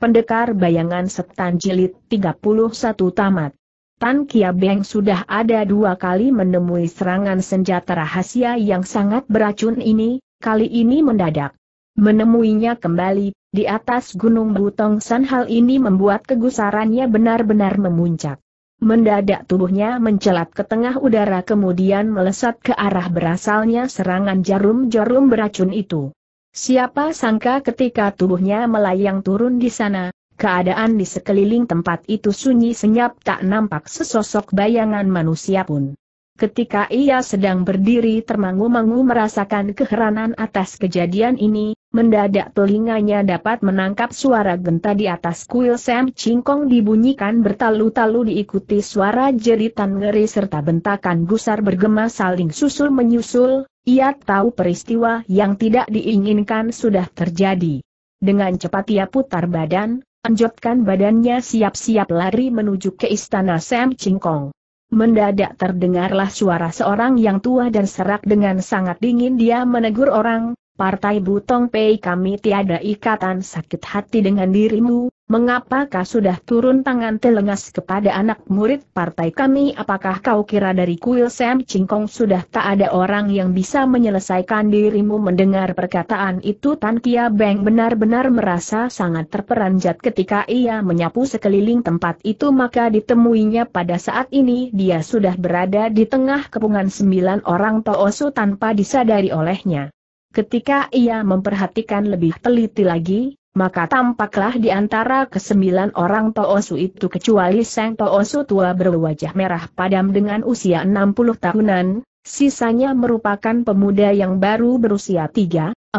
Pendekar Bayangan Setan Jilid 31 Tamat. Tan Kia Beng sudah ada dua kali menemui serangan senjata rahasia yang sangat beracun ini, kali ini mendadak. Menemuinya kembali, di atas Gunung Butong San hal ini membuat kegusarannya benar-benar memuncak. Mendadak tubuhnya mencelat ke tengah udara kemudian melesat ke arah berasalnya serangan jarum-jarum beracun itu. Siapa sangka ketika tubuhnya melayang turun di sana, keadaan di sekeliling tempat itu sunyi senyap tak nampak sesosok bayangan manusia pun. Ketika ia sedang berdiri termangu-mangu merasakan keheranan atas kejadian ini, Mendadak telinganya dapat menangkap suara genta di atas kuil Sam Cingkong dibunyikan bertalu-talu diikuti suara jeritan ngeri serta bentakan gusar bergema saling susul menyusul, ia tahu peristiwa yang tidak diinginkan sudah terjadi. Dengan cepat ia putar badan, anjotkan badannya siap-siap lari menuju ke istana Sam Cingkong. Mendadak terdengarlah suara seorang yang tua dan serak dengan sangat dingin dia menegur orang, Partai Butong Pei kami tiada ikatan sakit hati dengan dirimu, mengapakah sudah turun tangan telengas kepada anak murid partai kami apakah kau kira dari kuil Sam Cingkong sudah tak ada orang yang bisa menyelesaikan dirimu mendengar perkataan itu Tan Kia Beng benar-benar merasa sangat terperanjat ketika ia menyapu sekeliling tempat itu maka ditemuinya pada saat ini dia sudah berada di tengah kepungan sembilan orang Toosu tanpa disadari olehnya. Ketika ia memperhatikan lebih teliti lagi, maka tampaklah di antara kesembilan orang Toosu itu kecuali Sang Toosu tua berwajah merah padam dengan usia 60 tahunan, sisanya merupakan pemuda yang baru berusia 3, 4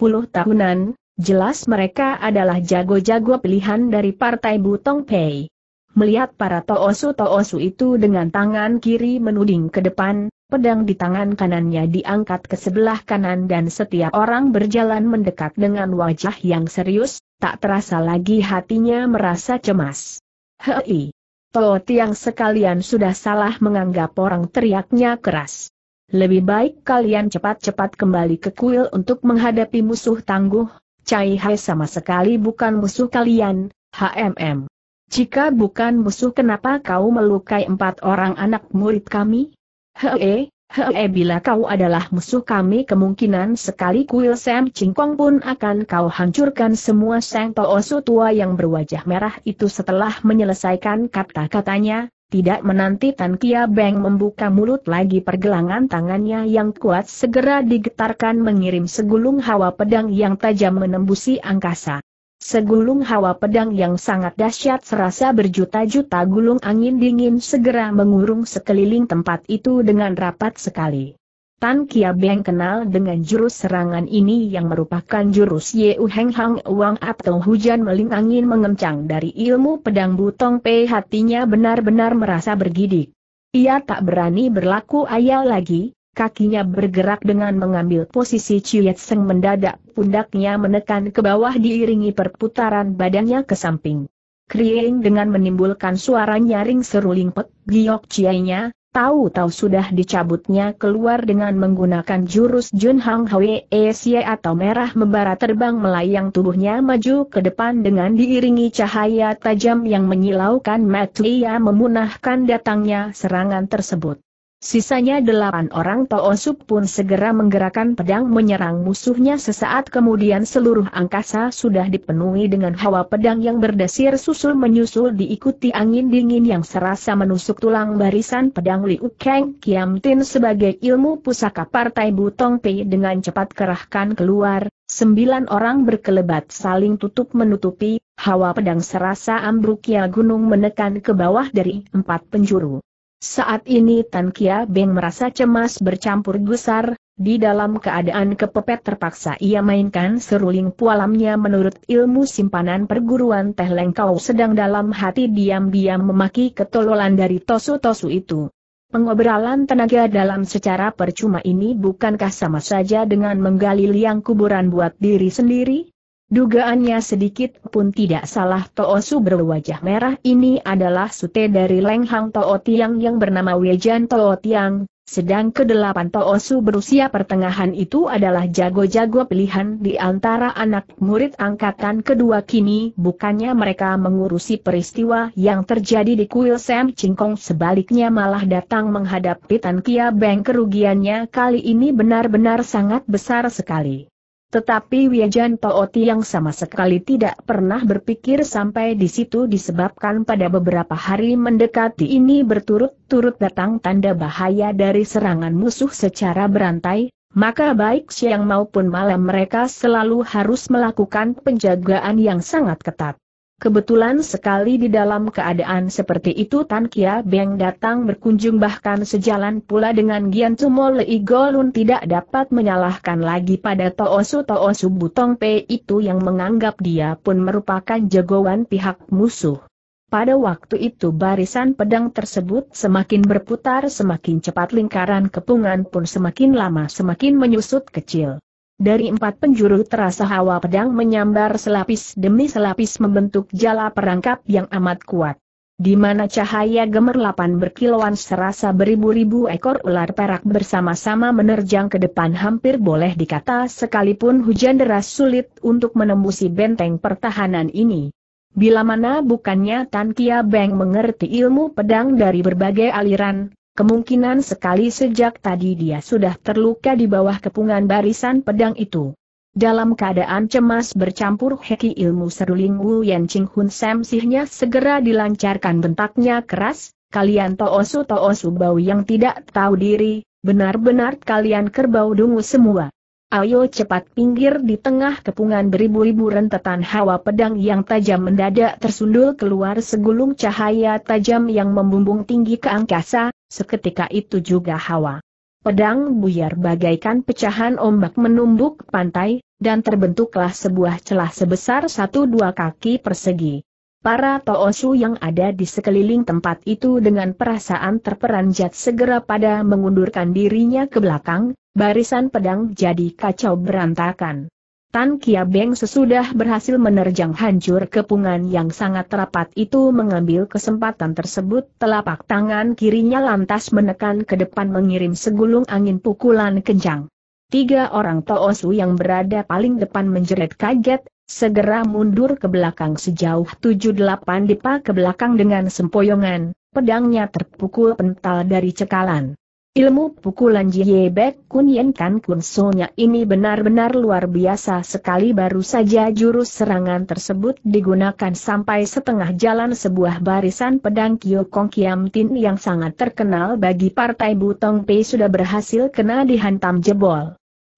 puluh tahunan, jelas mereka adalah jago-jago pilihan dari Partai Butong Pei. Melihat para Toosu-Toosu itu dengan tangan kiri menuding ke depan, pedang di tangan kanannya diangkat ke sebelah kanan dan setiap orang berjalan mendekat dengan wajah yang serius, tak terasa lagi hatinya merasa cemas. Hei! Toh tiang sekalian sudah salah menganggap orang teriaknya keras. Lebih baik kalian cepat-cepat kembali ke kuil untuk menghadapi musuh tangguh, Cai Hai sama sekali bukan musuh kalian, HMM. Jika bukan musuh kenapa kau melukai empat orang anak murid kami? Hee, hee bila kau adalah musuh kami kemungkinan sekali kuil Sam Cingkong pun akan kau hancurkan semua Sang Toosu tua yang berwajah merah itu setelah menyelesaikan kata-katanya, tidak menanti Tan Kia Beng membuka mulut lagi pergelangan tangannya yang kuat segera digetarkan mengirim segulung hawa pedang yang tajam menembusi angkasa. Segulung hawa pedang yang sangat dahsyat serasa berjuta-juta gulung angin dingin segera mengurung sekeliling tempat itu dengan rapat sekali. Tan Kia Beng kenal dengan jurus serangan ini yang merupakan jurus U Heng Hang Wang atau hujan meling angin mengencang dari ilmu pedang butong Pe. hatinya benar-benar merasa bergidik. Ia tak berani berlaku ayal lagi, kakinya bergerak dengan mengambil posisi Ciet Seng mendadak, pundaknya menekan ke bawah diiringi perputaran badannya ke samping. Krieng dengan menimbulkan suara nyaring seruling pek, giok ciainya, tahu-tahu sudah dicabutnya keluar dengan menggunakan jurus Jun Hang Hwe Sia e atau merah membara terbang melayang tubuhnya maju ke depan dengan diiringi cahaya tajam yang menyilaukan Matt ia memunahkan datangnya serangan tersebut. Sisanya delapan orang Toosup pun segera menggerakkan pedang menyerang musuhnya sesaat kemudian seluruh angkasa sudah dipenuhi dengan hawa pedang yang berdesir susul menyusul diikuti angin dingin yang serasa menusuk tulang barisan pedang Liu Kang Kiam Tin sebagai ilmu pusaka partai Butong Pei dengan cepat kerahkan keluar, sembilan orang berkelebat saling tutup menutupi, hawa pedang serasa ambruknya gunung menekan ke bawah dari empat penjuru. Saat ini Tan Kia Beng merasa cemas bercampur gusar, di dalam keadaan kepepet terpaksa ia mainkan seruling pualamnya menurut ilmu simpanan perguruan Teh Lengkau sedang dalam hati diam-diam memaki ketololan dari tosu-tosu itu. Pengobralan tenaga dalam secara percuma ini bukankah sama saja dengan menggali liang kuburan buat diri sendiri? Dugaannya sedikit pun tidak salah Toosu berwajah merah ini adalah sute dari Lenghang Toot Tiang yang bernama Wejan Toot Tiang, sedang kedelapan Toosu berusia pertengahan itu adalah jago-jago pilihan di antara anak murid angkatan kedua kini bukannya mereka mengurusi peristiwa yang terjadi di kuil Sam Cingkong sebaliknya malah datang menghadapi Tan Kia Beng kerugiannya kali ini benar-benar sangat besar sekali. Tetapi Wiajan Tooti yang sama sekali tidak pernah berpikir sampai di situ disebabkan pada beberapa hari mendekati ini berturut-turut datang tanda bahaya dari serangan musuh secara berantai, maka baik siang maupun malam mereka selalu harus melakukan penjagaan yang sangat ketat. Kebetulan sekali di dalam keadaan seperti itu Tan Kia Beng datang berkunjung bahkan sejalan pula dengan Gian Tumo Lei Golun tidak dapat menyalahkan lagi pada Toosu Toosu Butong P itu yang menganggap dia pun merupakan jagoan pihak musuh. Pada waktu itu barisan pedang tersebut semakin berputar semakin cepat lingkaran kepungan pun semakin lama semakin menyusut kecil. Dari empat penjuru terasa hawa pedang menyambar selapis demi selapis membentuk jala perangkap yang amat kuat. Di mana cahaya gemerlapan berkilauan serasa beribu-ribu ekor ular perak bersama-sama menerjang ke depan hampir boleh dikata sekalipun hujan deras sulit untuk menembusi benteng pertahanan ini. Bila mana bukannya Tan Kia Beng mengerti ilmu pedang dari berbagai aliran, Kemungkinan sekali sejak tadi dia sudah terluka di bawah kepungan barisan pedang itu. Dalam keadaan cemas bercampur heki ilmu seruling Wu Yan Ching Hun Sam sihnya segera dilancarkan bentaknya keras, kalian toosu toosu bau yang tidak tahu diri, benar-benar kalian kerbau dungu semua. Ayo cepat pinggir di tengah kepungan beribu-ribu rentetan hawa pedang yang tajam mendadak tersundul keluar segulung cahaya tajam yang membumbung tinggi ke angkasa, seketika itu juga hawa. Pedang buyar bagaikan pecahan ombak menumbuk pantai, dan terbentuklah sebuah celah sebesar satu dua kaki persegi. Para Toosu yang ada di sekeliling tempat itu dengan perasaan terperanjat segera pada mengundurkan dirinya ke belakang, barisan pedang jadi kacau berantakan. Tan Kia Beng sesudah berhasil menerjang hancur kepungan yang sangat rapat itu mengambil kesempatan tersebut telapak tangan kirinya lantas menekan ke depan mengirim segulung angin pukulan kencang. Tiga orang Toosu yang berada paling depan menjerit kaget, segera mundur ke belakang sejauh 7-8 dipa ke belakang dengan sempoyongan, pedangnya terpukul pental dari cekalan. Ilmu pukulan Jie Bek Kun Yen Kan Kun Sonya ini benar-benar luar biasa sekali baru saja jurus serangan tersebut digunakan sampai setengah jalan sebuah barisan pedang Kyo Kong Kiam Tin yang sangat terkenal bagi partai Butong Pei sudah berhasil kena dihantam jebol.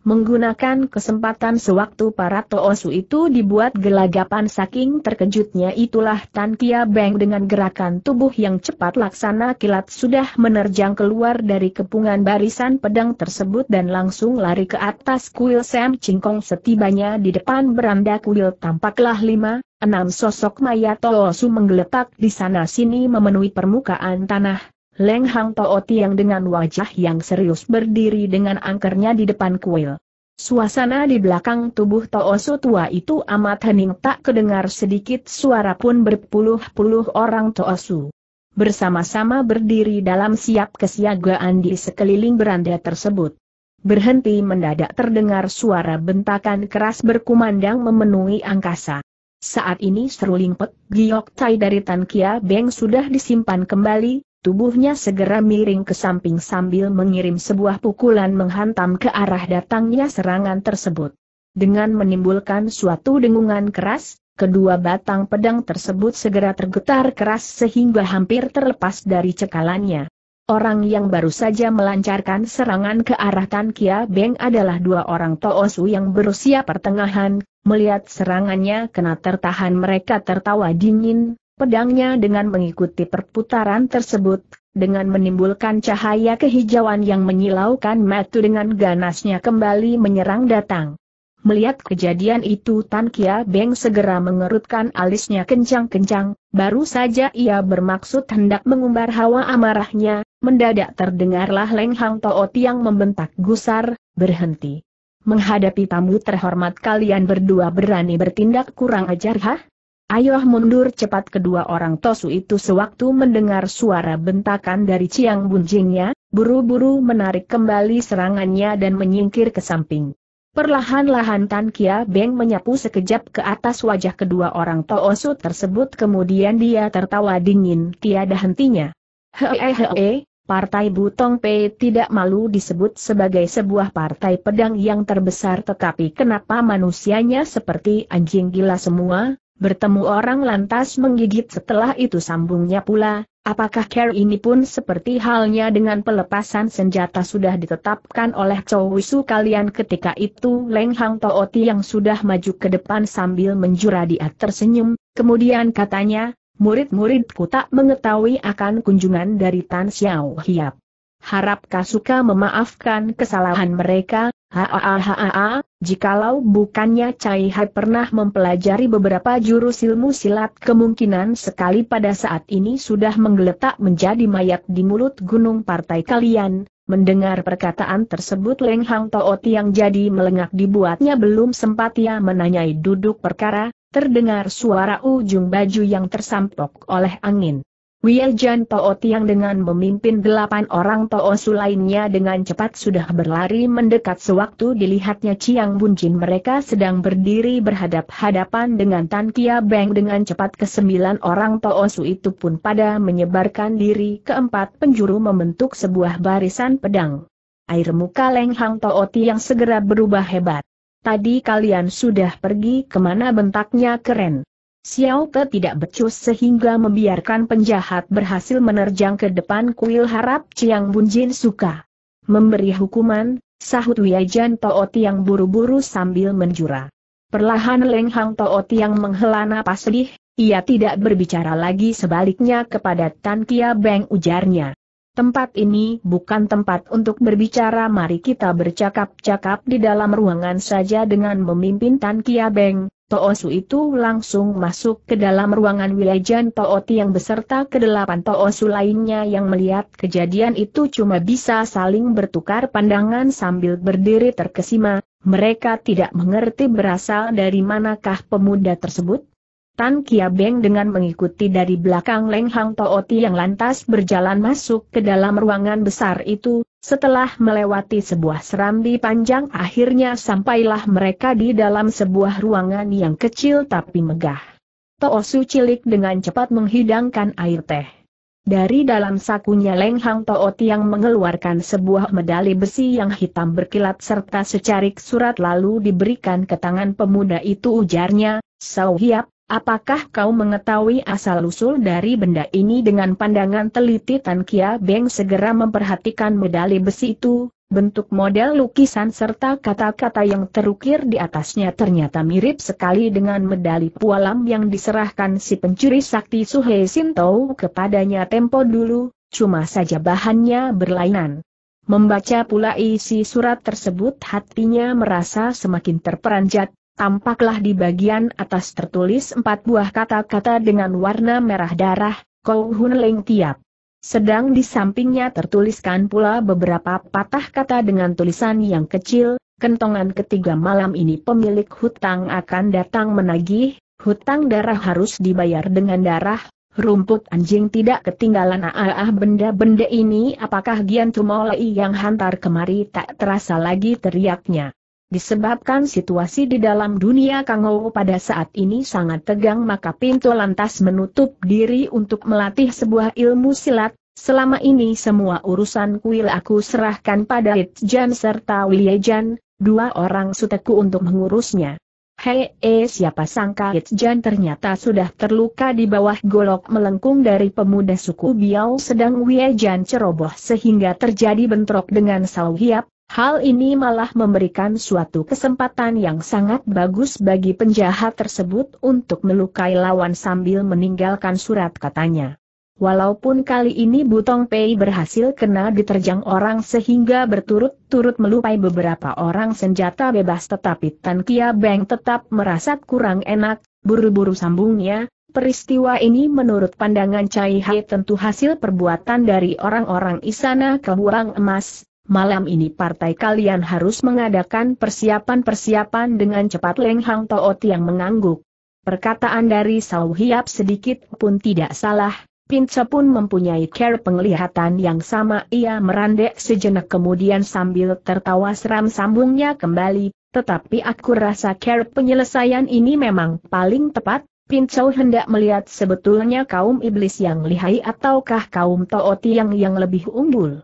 Menggunakan kesempatan sewaktu para Toosu itu dibuat gelagapan saking terkejutnya itulah Tan Kia Beng dengan gerakan tubuh yang cepat laksana kilat sudah menerjang keluar dari kepungan barisan pedang tersebut dan langsung lari ke atas kuil Sam Cingkong setibanya di depan beranda kuil tampaklah lima, enam sosok mayat Toosu menggeletak di sana sini memenuhi permukaan tanah, Leng Hang Tao Tiang dengan wajah yang serius berdiri dengan angkernya di depan kuil. Suasana di belakang tubuh Su tua itu amat hening tak kedengar sedikit suara pun berpuluh-puluh orang Toosu. Bersama-sama berdiri dalam siap kesiagaan di sekeliling beranda tersebut. Berhenti mendadak terdengar suara bentakan keras berkumandang memenuhi angkasa. Saat ini seruling Pek Giok Tai dari Tan Kia Beng sudah disimpan kembali, Tubuhnya segera miring ke samping sambil mengirim sebuah pukulan menghantam ke arah datangnya serangan tersebut. Dengan menimbulkan suatu dengungan keras, kedua batang pedang tersebut segera tergetar keras sehingga hampir terlepas dari cekalannya. Orang yang baru saja melancarkan serangan ke arah Tan Kia Beng adalah dua orang Toosu yang berusia pertengahan, melihat serangannya kena tertahan mereka tertawa dingin, pedangnya dengan mengikuti perputaran tersebut, dengan menimbulkan cahaya kehijauan yang menyilaukan Matu dengan ganasnya kembali menyerang datang. Melihat kejadian itu Tan Kia Beng segera mengerutkan alisnya kencang-kencang, baru saja ia bermaksud hendak mengumbar hawa amarahnya, mendadak terdengarlah Leng Hang Toot yang membentak gusar, berhenti. Menghadapi tamu terhormat kalian berdua berani bertindak kurang ajar hah? Ayoh mundur cepat kedua orang Tosu itu sewaktu mendengar suara bentakan dari Ciang Bunjingnya, buru-buru menarik kembali serangannya dan menyingkir ke samping. Perlahan-lahan Tan Kia Beng menyapu sekejap ke atas wajah kedua orang Tosu tersebut kemudian dia tertawa dingin tiada hentinya. Hehehe, Partai Butong Pei tidak malu disebut sebagai sebuah partai pedang yang terbesar tetapi kenapa manusianya seperti anjing gila semua? Bertemu orang lantas menggigit setelah itu sambungnya pula, apakah care ini pun seperti halnya dengan pelepasan senjata sudah ditetapkan oleh Chow Wisu kalian ketika itu Leng Hang Tooti yang sudah maju ke depan sambil menjura dia tersenyum, kemudian katanya, murid-muridku tak mengetahui akan kunjungan dari Tan Xiao Hiap. Harap Suka memaafkan kesalahan mereka, Haaaha, jikalau bukannya Cai Hai pernah mempelajari beberapa jurus ilmu silat kemungkinan sekali pada saat ini sudah menggeletak menjadi mayat di mulut gunung partai kalian, mendengar perkataan tersebut Leng Hang Toot yang jadi melengak dibuatnya belum sempat ia menanyai duduk perkara, terdengar suara ujung baju yang tersampok oleh angin. Wiejan To'o Tiang dengan memimpin delapan orang To'o Su lainnya dengan cepat sudah berlari mendekat sewaktu dilihatnya Chiang Bunjin mereka sedang berdiri berhadap-hadapan dengan Tan Kia Beng dengan cepat kesembilan orang To'o Su itu pun pada menyebarkan diri keempat penjuru membentuk sebuah barisan pedang. Air muka Leng Hang yang Tiang segera berubah hebat. Tadi kalian sudah pergi kemana bentaknya keren. Xiao Te tidak becus sehingga membiarkan penjahat berhasil menerjang ke depan kuil harap Chiang Jin suka. Memberi hukuman, sahut Wiajan Tao yang buru-buru sambil menjura. Perlahan Leng Hang Toot yang menghela napas sedih, ia tidak berbicara lagi sebaliknya kepada Tan Kia Beng ujarnya. Tempat ini bukan tempat untuk berbicara mari kita bercakap-cakap di dalam ruangan saja dengan memimpin Tan Kia Beng. Toosu itu langsung masuk ke dalam ruangan wilajan Tooti yang beserta kedelapan Toosu lainnya yang melihat kejadian itu cuma bisa saling bertukar pandangan sambil berdiri terkesima, mereka tidak mengerti berasal dari manakah pemuda tersebut, Tan Kia Beng dengan mengikuti dari belakang Leng Hang Tooti yang lantas berjalan masuk ke dalam ruangan besar itu, setelah melewati sebuah serambi panjang akhirnya sampailah mereka di dalam sebuah ruangan yang kecil tapi megah. Toosu cilik dengan cepat menghidangkan air teh. Dari dalam sakunya Leng Hang Tooti yang mengeluarkan sebuah medali besi yang hitam berkilat serta secarik surat lalu diberikan ke tangan pemuda itu ujarnya, Sau Hiap, Apakah kau mengetahui asal-usul dari benda ini dengan pandangan teliti Tan Kia Beng segera memperhatikan medali besi itu, bentuk model lukisan serta kata-kata yang terukir di atasnya ternyata mirip sekali dengan medali pualam yang diserahkan si pencuri sakti Suhe Tau kepadanya tempo dulu, cuma saja bahannya berlainan. Membaca pula isi surat tersebut hatinya merasa semakin terperanjat, tampaklah di bagian atas tertulis empat buah kata-kata dengan warna merah darah, Kou Hun Leng Tiap. Sedang di sampingnya tertuliskan pula beberapa patah kata dengan tulisan yang kecil, kentongan ketiga malam ini pemilik hutang akan datang menagih, hutang darah harus dibayar dengan darah, rumput anjing tidak ketinggalan aah benda-benda ini apakah Gian Tumolei yang hantar kemari tak terasa lagi teriaknya. Disebabkan situasi di dalam dunia Kangou pada saat ini sangat tegang maka pintu lantas menutup diri untuk melatih sebuah ilmu silat, selama ini semua urusan kuil aku serahkan pada Jan serta Jan, dua orang suteku untuk mengurusnya. Hei, eh, siapa sangka Jan ternyata sudah terluka di bawah golok melengkung dari pemuda suku Biao sedang Jan ceroboh sehingga terjadi bentrok dengan Hiap, Hal ini malah memberikan suatu kesempatan yang sangat bagus bagi penjahat tersebut untuk melukai lawan sambil meninggalkan surat katanya. Walaupun kali ini Butong Pei berhasil kena diterjang orang sehingga berturut-turut melupai beberapa orang senjata bebas tetapi Tan Kia Beng tetap merasa kurang enak, buru-buru sambungnya, peristiwa ini menurut pandangan Cai Hai tentu hasil perbuatan dari orang-orang Isana Kehuang Emas, malam ini partai kalian harus mengadakan persiapan-persiapan dengan cepat Leng Hang Toot yang mengangguk. Perkataan dari Sau Hiap sedikit pun tidak salah, Pinca pun mempunyai care penglihatan yang sama ia merandek sejenak kemudian sambil tertawa seram sambungnya kembali, tetapi aku rasa care penyelesaian ini memang paling tepat, Pincau hendak melihat sebetulnya kaum iblis yang lihai ataukah kaum Tooti yang yang lebih unggul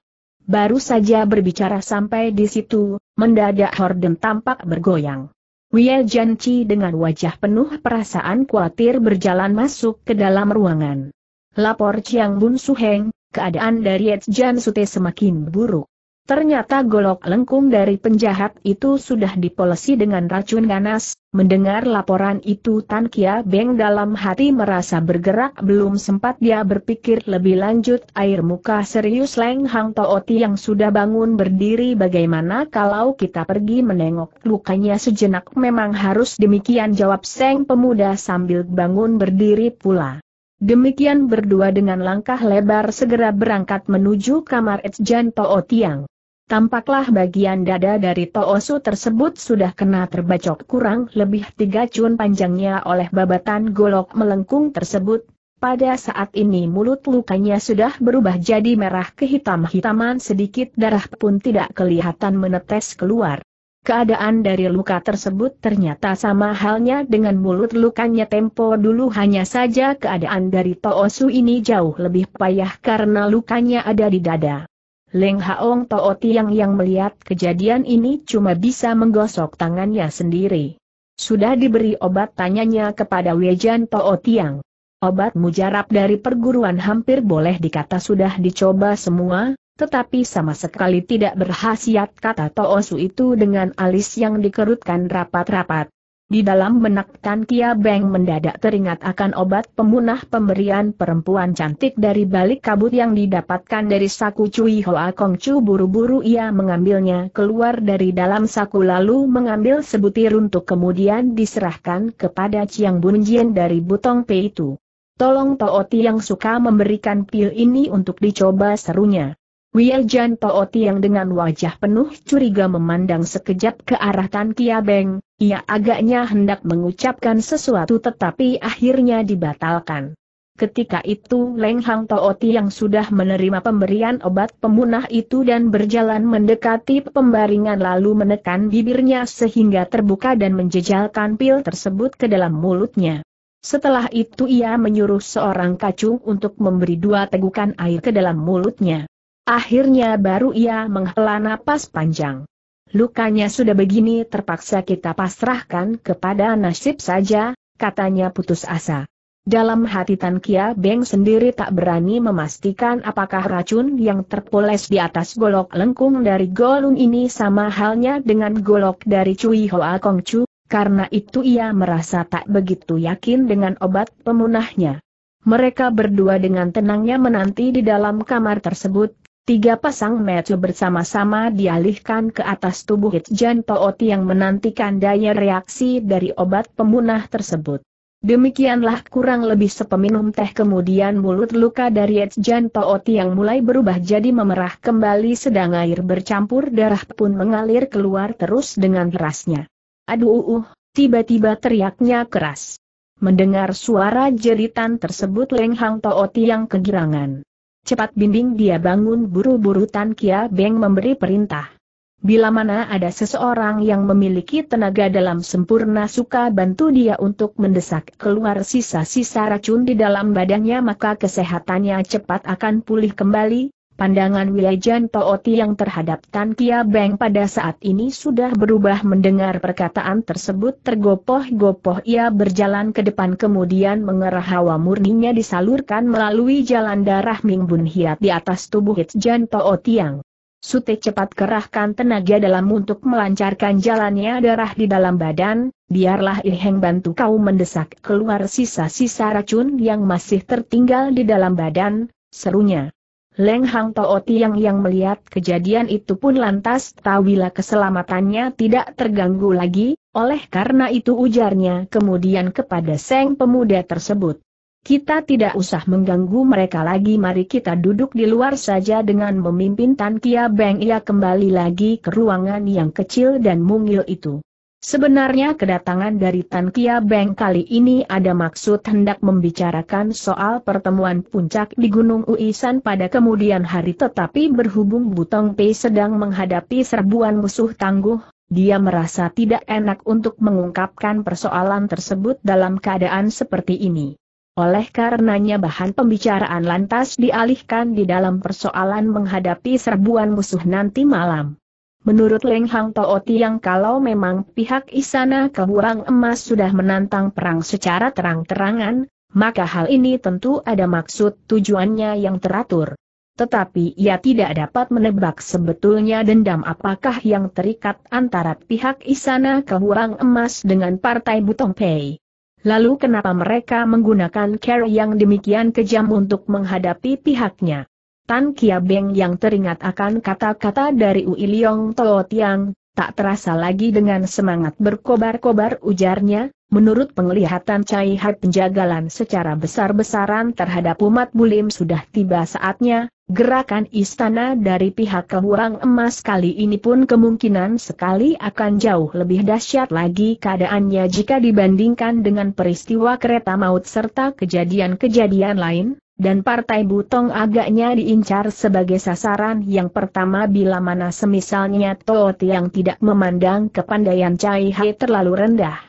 baru saja berbicara sampai di situ, mendadak Horden tampak bergoyang. Wie Janci dengan wajah penuh perasaan khawatir berjalan masuk ke dalam ruangan. Lapor Chiang Bun Suheng, keadaan dari Jan Sute semakin buruk. Ternyata golok lengkung dari penjahat itu sudah dipolesi dengan racun ganas, mendengar laporan itu Tan Kia Beng dalam hati merasa bergerak belum sempat dia berpikir lebih lanjut air muka serius Leng Hang Tooti yang sudah bangun berdiri bagaimana kalau kita pergi menengok lukanya sejenak memang harus demikian jawab Seng pemuda sambil bangun berdiri pula. Demikian berdua dengan langkah lebar segera berangkat menuju kamar Jan To'o yang. Tampaklah bagian dada dari Toosu tersebut sudah kena terbacok kurang lebih tiga cun panjangnya oleh babatan golok melengkung tersebut. Pada saat ini mulut lukanya sudah berubah jadi merah kehitam-hitaman sedikit darah pun tidak kelihatan menetes keluar. Keadaan dari luka tersebut ternyata sama halnya dengan mulut lukanya tempo dulu hanya saja keadaan dari Toosu ini jauh lebih payah karena lukanya ada di dada. Leng Haong Tao Tiang yang melihat kejadian ini cuma bisa menggosok tangannya sendiri. Sudah diberi obat tanyanya kepada Wejan Tao Tiang. Obat mujarab dari perguruan hampir boleh dikata sudah dicoba semua, tetapi sama sekali tidak berhasiat kata Toosu itu dengan alis yang dikerutkan rapat-rapat. Di dalam benak Tan Kia Beng mendadak teringat akan obat pemunah pemberian perempuan cantik dari balik kabut yang didapatkan dari saku Cui Hoa Kong Chu buru-buru ia mengambilnya keluar dari dalam saku lalu mengambil sebutir untuk kemudian diserahkan kepada Chiang Bunjian dari Butong Pei itu. Tolong Tooti yang suka memberikan pil ini untuk dicoba serunya. Wiajan Tooti yang dengan wajah penuh curiga memandang sekejap ke arah Tan Kia Beng, ia agaknya hendak mengucapkan sesuatu tetapi akhirnya dibatalkan. Ketika itu Leng Hang Tooti yang sudah menerima pemberian obat pemunah itu dan berjalan mendekati pembaringan lalu menekan bibirnya sehingga terbuka dan menjejalkan pil tersebut ke dalam mulutnya. Setelah itu ia menyuruh seorang kacung untuk memberi dua tegukan air ke dalam mulutnya. Akhirnya baru ia menghela napas panjang. Lukanya sudah begini terpaksa kita pasrahkan kepada nasib saja, katanya putus asa. Dalam hati Tan Kia Beng sendiri tak berani memastikan apakah racun yang terpoles di atas golok lengkung dari Golun ini sama halnya dengan golok dari Cui Hoa Kong Chu, karena itu ia merasa tak begitu yakin dengan obat pemunahnya. Mereka berdua dengan tenangnya menanti di dalam kamar tersebut, Tiga pasang mata bersama-sama dialihkan ke atas tubuh Hitjan Tooti yang menantikan daya reaksi dari obat pemunah tersebut. Demikianlah kurang lebih sepeminum teh kemudian mulut luka dari Hitjan Tooti yang mulai berubah jadi memerah kembali sedang air bercampur darah pun mengalir keluar terus dengan kerasnya. Aduh uh, uh, tiba-tiba teriaknya keras. Mendengar suara jeritan tersebut Leng Hang Tooti yang kegirangan cepat bimbing dia bangun buru-buru Tan Kia Beng memberi perintah. Bila mana ada seseorang yang memiliki tenaga dalam sempurna suka bantu dia untuk mendesak keluar sisa-sisa racun di dalam badannya maka kesehatannya cepat akan pulih kembali, Pandangan Wilejan Tooti yang terhadap Tan Kia Beng pada saat ini sudah berubah mendengar perkataan tersebut tergopoh-gopoh ia berjalan ke depan kemudian mengerah hawa murninya disalurkan melalui jalan darah Ming Bun Hiat di atas tubuh Hitjan Tooti yang. Sute cepat kerahkan tenaga dalam untuk melancarkan jalannya darah di dalam badan, biarlah Iheng bantu kau mendesak keluar sisa-sisa racun yang masih tertinggal di dalam badan, serunya. Leng Hang Tao Tiang yang melihat kejadian itu pun lantas tahuilah keselamatannya tidak terganggu lagi, oleh karena itu ujarnya kemudian kepada Seng pemuda tersebut. Kita tidak usah mengganggu mereka lagi mari kita duduk di luar saja dengan memimpin Tan Kia Beng ia kembali lagi ke ruangan yang kecil dan mungil itu. Sebenarnya kedatangan dari Tan Kia Beng kali ini ada maksud hendak membicarakan soal pertemuan puncak di Gunung Uisan pada kemudian hari tetapi berhubung Butong Pei sedang menghadapi serbuan musuh tangguh, dia merasa tidak enak untuk mengungkapkan persoalan tersebut dalam keadaan seperti ini. Oleh karenanya bahan pembicaraan lantas dialihkan di dalam persoalan menghadapi serbuan musuh nanti malam. Menurut Leng Hang Tao Tiang kalau memang pihak Isana Kehurang Emas sudah menantang perang secara terang-terangan, maka hal ini tentu ada maksud tujuannya yang teratur. Tetapi ia tidak dapat menebak sebetulnya dendam apakah yang terikat antara pihak Isana Kehurang Emas dengan Partai Butong Pei. Lalu kenapa mereka menggunakan cara yang demikian kejam untuk menghadapi pihaknya? Tan Kia Beng yang teringat akan kata-kata dari Ui Liong Toh Tiang, tak terasa lagi dengan semangat berkobar-kobar ujarnya, menurut penglihatan Cai Hai penjagalan secara besar-besaran terhadap umat bulim sudah tiba saatnya, gerakan istana dari pihak kehurang emas kali ini pun kemungkinan sekali akan jauh lebih dahsyat lagi keadaannya jika dibandingkan dengan peristiwa kereta maut serta kejadian-kejadian lain, dan Partai Butong agaknya diincar sebagai sasaran yang pertama bila mana semisalnya Toot yang tidak memandang kepandaian Cai Hai terlalu rendah.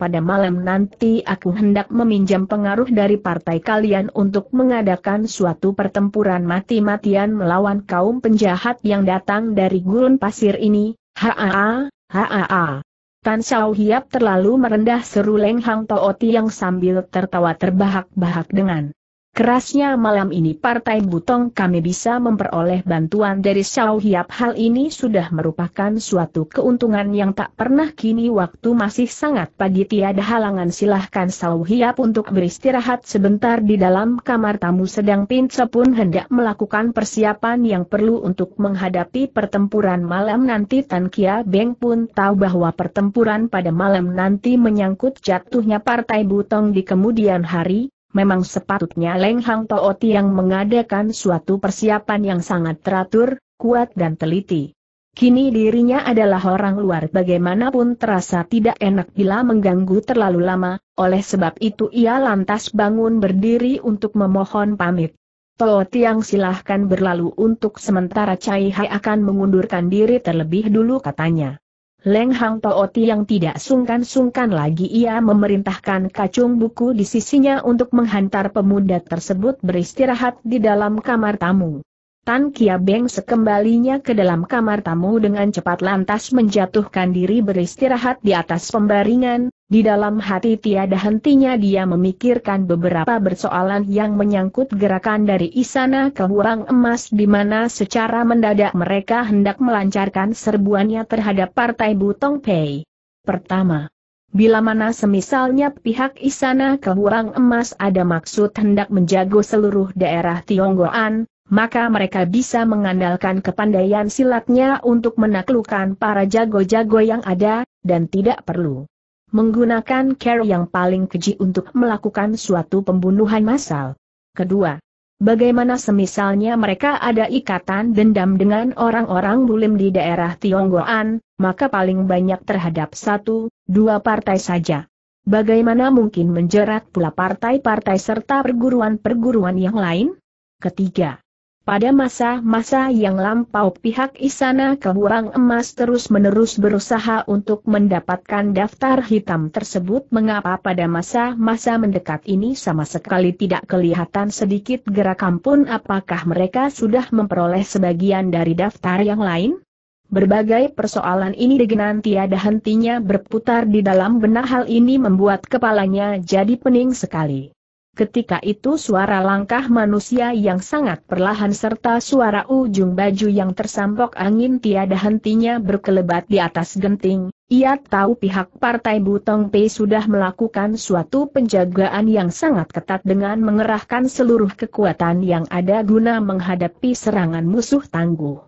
Pada malam nanti aku hendak meminjam pengaruh dari partai kalian untuk mengadakan suatu pertempuran mati-matian melawan kaum penjahat yang datang dari gurun pasir ini, haa, haa. Tan Shao Hiap terlalu merendah seru Leng Hang Tooti yang sambil tertawa terbahak-bahak dengan Kerasnya malam ini Partai Butong kami bisa memperoleh bantuan dari Xiao Hiap hal ini sudah merupakan suatu keuntungan yang tak pernah kini waktu masih sangat pagi tiada halangan silahkan Xiao Hiap untuk beristirahat sebentar di dalam kamar tamu sedang Pinca pun hendak melakukan persiapan yang perlu untuk menghadapi pertempuran malam nanti Tan Kia Beng pun tahu bahwa pertempuran pada malam nanti menyangkut jatuhnya Partai Butong di kemudian hari memang sepatutnya Leng Hang yang mengadakan suatu persiapan yang sangat teratur, kuat dan teliti. Kini dirinya adalah orang luar bagaimanapun terasa tidak enak bila mengganggu terlalu lama, oleh sebab itu ia lantas bangun berdiri untuk memohon pamit. Tooti yang silahkan berlalu untuk sementara Cai Hai akan mengundurkan diri terlebih dulu katanya. Leng Hang Tooti yang tidak sungkan-sungkan lagi ia memerintahkan kacung buku di sisinya untuk menghantar pemuda tersebut beristirahat di dalam kamar tamu. Tan Kia Beng sekembalinya ke dalam kamar tamu dengan cepat lantas menjatuhkan diri beristirahat di atas pembaringan, di dalam hati tiada hentinya dia memikirkan beberapa persoalan yang menyangkut gerakan dari Isana ke Huang Emas di mana secara mendadak mereka hendak melancarkan serbuannya terhadap Partai Butong Pei. Pertama, Bila mana semisalnya pihak Isana ke Huang Emas ada maksud hendak menjago seluruh daerah Tionggoan, maka mereka bisa mengandalkan kepandaian silatnya untuk menaklukkan para jago-jago yang ada, dan tidak perlu menggunakan care yang paling keji untuk melakukan suatu pembunuhan massal. Kedua, bagaimana semisalnya mereka ada ikatan dendam dengan orang-orang bulim di daerah Tionggoan, maka paling banyak terhadap satu, dua partai saja. Bagaimana mungkin menjerat pula partai-partai serta perguruan-perguruan yang lain? Ketiga, pada masa-masa yang lampau pihak Isana Kebuang Emas terus-menerus berusaha untuk mendapatkan daftar hitam tersebut mengapa pada masa-masa mendekat ini sama sekali tidak kelihatan sedikit gerakan pun apakah mereka sudah memperoleh sebagian dari daftar yang lain? Berbagai persoalan ini dengan tiada hentinya berputar di dalam benak hal ini membuat kepalanya jadi pening sekali. Ketika itu suara langkah manusia yang sangat perlahan serta suara ujung baju yang tersampok angin tiada hentinya berkelebat di atas genting, ia tahu pihak partai Butong Pei sudah melakukan suatu penjagaan yang sangat ketat dengan mengerahkan seluruh kekuatan yang ada guna menghadapi serangan musuh tangguh.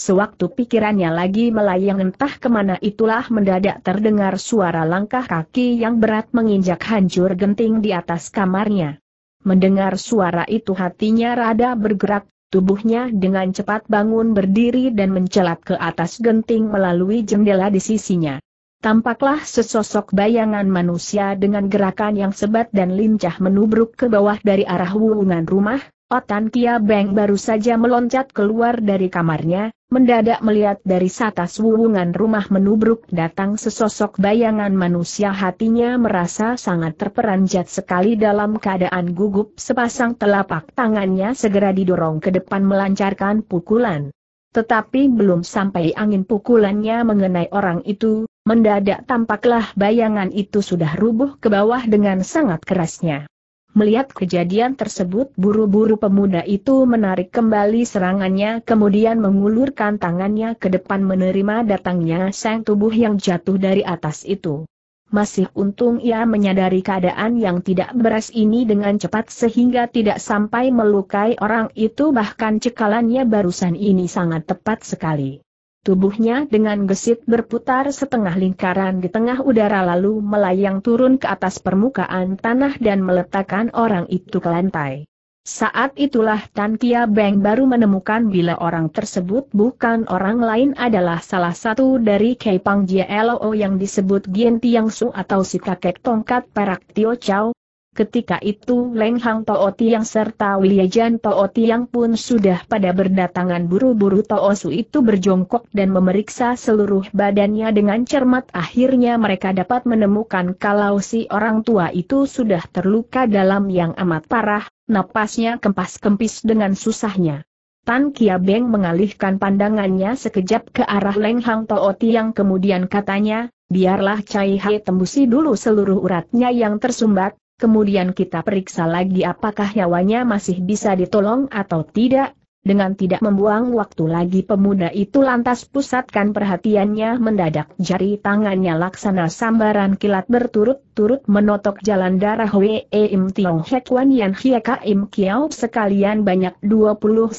Sewaktu pikirannya lagi melayang entah kemana itulah mendadak terdengar suara langkah kaki yang berat menginjak hancur genting di atas kamarnya. Mendengar suara itu hatinya rada bergerak, tubuhnya dengan cepat bangun berdiri dan mencelat ke atas genting melalui jendela di sisinya. Tampaklah sesosok bayangan manusia dengan gerakan yang sebat dan lincah menubruk ke bawah dari arah wulungan rumah, Otan Kia Beng baru saja meloncat keluar dari kamarnya, Mendadak melihat dari satas suwungan rumah menubruk datang sesosok bayangan manusia hatinya merasa sangat terperanjat sekali dalam keadaan gugup sepasang telapak tangannya segera didorong ke depan melancarkan pukulan. Tetapi belum sampai angin pukulannya mengenai orang itu, mendadak tampaklah bayangan itu sudah rubuh ke bawah dengan sangat kerasnya. Melihat kejadian tersebut buru-buru pemuda itu menarik kembali serangannya kemudian mengulurkan tangannya ke depan menerima datangnya sang tubuh yang jatuh dari atas itu. Masih untung ia menyadari keadaan yang tidak beres ini dengan cepat sehingga tidak sampai melukai orang itu bahkan cekalannya barusan ini sangat tepat sekali. Tubuhnya dengan gesit berputar setengah lingkaran di tengah udara lalu melayang turun ke atas permukaan tanah dan meletakkan orang itu ke lantai. Saat itulah Tan Kia Beng baru menemukan bila orang tersebut bukan orang lain adalah salah satu dari Kei Pang Jia Lo yang disebut Gien Tiang Su atau si kakek tongkat perak Tio Chow, Ketika itu Leng Hang Tooti yang serta Wiyajan Tooti yang pun sudah pada berdatangan buru-buru Toosu itu berjongkok dan memeriksa seluruh badannya dengan cermat akhirnya mereka dapat menemukan kalau si orang tua itu sudah terluka dalam yang amat parah, napasnya kempas-kempis dengan susahnya. Tan Kia Beng mengalihkan pandangannya sekejap ke arah Leng Hang Tooti yang kemudian katanya, biarlah Cai Hai tembusi dulu seluruh uratnya yang tersumbat, kemudian kita periksa lagi apakah nyawanya masih bisa ditolong atau tidak. Dengan tidak membuang waktu lagi pemuda itu lantas pusatkan perhatiannya mendadak jari tangannya laksana sambaran kilat berturut-turut menotok jalan darah Wei Tiong Hek Wan Yan Hia Im Kiao sekalian banyak 29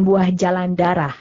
buah jalan darah.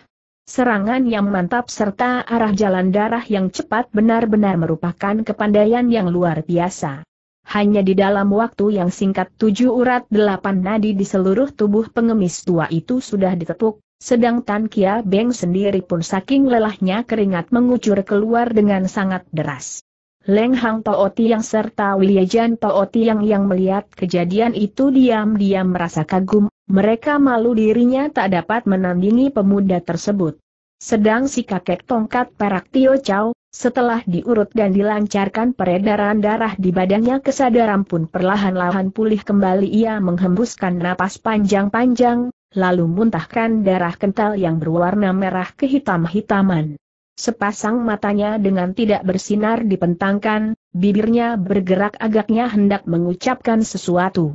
Serangan yang mantap serta arah jalan darah yang cepat benar-benar merupakan kepandaian yang luar biasa. Hanya di dalam waktu yang singkat tujuh urat delapan nadi di seluruh tubuh pengemis tua itu sudah ditepuk, sedang Tan Kia Beng sendiri pun saking lelahnya keringat mengucur keluar dengan sangat deras. Leng Hang Tooti yang serta William Tooti yang yang melihat kejadian itu diam-diam merasa kagum, mereka malu dirinya tak dapat menandingi pemuda tersebut. Sedang si kakek tongkat perak Tio Chow, setelah diurut dan dilancarkan peredaran darah di badannya kesadaran pun perlahan-lahan pulih kembali ia menghembuskan napas panjang-panjang, lalu muntahkan darah kental yang berwarna merah kehitam-hitaman. Sepasang matanya dengan tidak bersinar dipentangkan, bibirnya bergerak agaknya hendak mengucapkan sesuatu.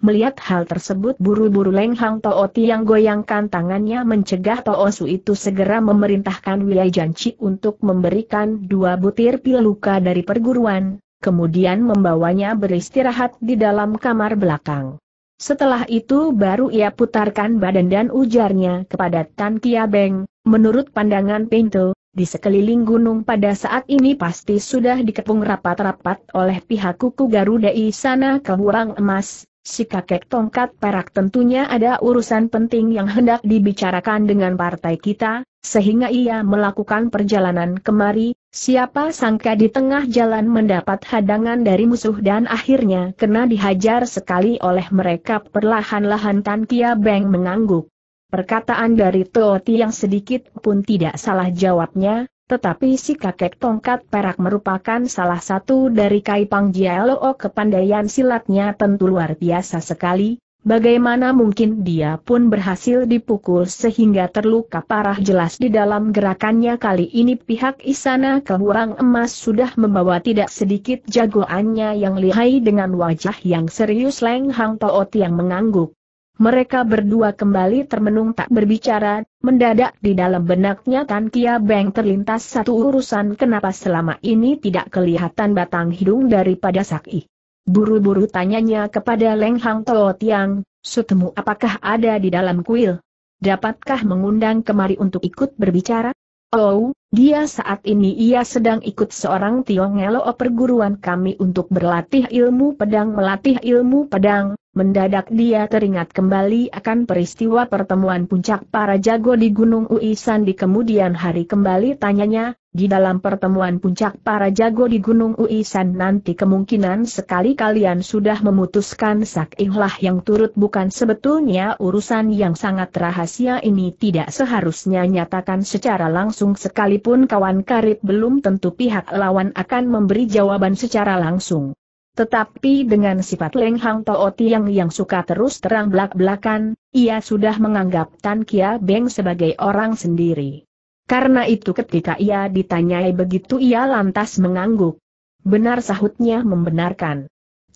Melihat hal tersebut buru-buru Leng Hang yang yang goyangkan tangannya mencegah Toosu Su itu segera memerintahkan Wiyai Janci untuk memberikan dua butir pil luka dari perguruan, kemudian membawanya beristirahat di dalam kamar belakang. Setelah itu baru ia putarkan badan dan ujarnya kepada Tan Kia Beng, menurut pandangan Pinto, di sekeliling gunung pada saat ini pasti sudah dikepung rapat-rapat oleh pihak kuku Garuda Isana ke Hurang Emas, Si kakek tongkat perak tentunya ada urusan penting yang hendak dibicarakan dengan partai kita, sehingga ia melakukan perjalanan kemari, siapa sangka di tengah jalan mendapat hadangan dari musuh dan akhirnya kena dihajar sekali oleh mereka perlahan-lahan Tan Kia Beng mengangguk. Perkataan dari Toti yang sedikit pun tidak salah jawabnya, tetapi si kakek tongkat perak merupakan salah satu dari Kaipang Jialoo kepandaian silatnya tentu luar biasa sekali, bagaimana mungkin dia pun berhasil dipukul sehingga terluka parah jelas di dalam gerakannya kali ini pihak Isana Kehurang Emas sudah membawa tidak sedikit jagoannya yang lihai dengan wajah yang serius Leng Hang Toot yang mengangguk. Mereka berdua kembali termenung tak berbicara, mendadak di dalam benaknya Tan Kia Beng terlintas satu urusan kenapa selama ini tidak kelihatan batang hidung daripada Saki. Buru-buru tanyanya kepada Leng Hang Toh Tiang, Sutemu apakah ada di dalam kuil? Dapatkah mengundang kemari untuk ikut berbicara? Oh, dia saat ini ia sedang ikut seorang Tiong Tiongelo oh, perguruan kami untuk berlatih ilmu pedang melatih ilmu pedang, Mendadak dia teringat kembali akan peristiwa pertemuan puncak para jago di Gunung Uisan di kemudian hari kembali tanyanya, di dalam pertemuan puncak para jago di Gunung Uisan nanti kemungkinan sekali kalian sudah memutuskan sak sakihlah yang turut bukan sebetulnya urusan yang sangat rahasia ini tidak seharusnya nyatakan secara langsung sekalipun kawan karib belum tentu pihak lawan akan memberi jawaban secara langsung. Tetapi dengan sifat Leng Hang Toh Tiang yang suka terus terang belak-belakan, ia sudah menganggap Tan Kia Beng sebagai orang sendiri. Karena itu ketika ia ditanyai begitu ia lantas mengangguk. Benar sahutnya membenarkan.